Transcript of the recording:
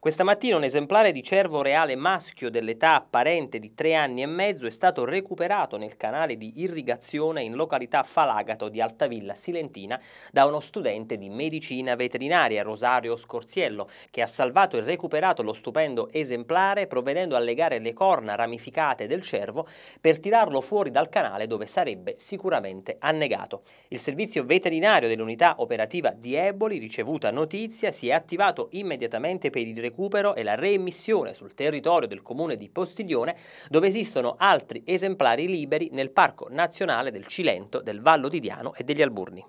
Questa mattina un esemplare di cervo reale maschio dell'età apparente di tre anni e mezzo è stato recuperato nel canale di irrigazione in località Falagato di Altavilla Silentina da uno studente di medicina veterinaria Rosario Scorziello che ha salvato e recuperato lo stupendo esemplare provvedendo a legare le corna ramificate del cervo per tirarlo fuori dal canale dove sarebbe sicuramente annegato. Il servizio veterinario dell'unità operativa di Eboli, ricevuta notizia, si è attivato immediatamente per il recupero e la reemissione sul territorio del comune di Postiglione, dove esistono altri esemplari liberi nel Parco Nazionale del Cilento, del Vallo di Diano e degli Alburni.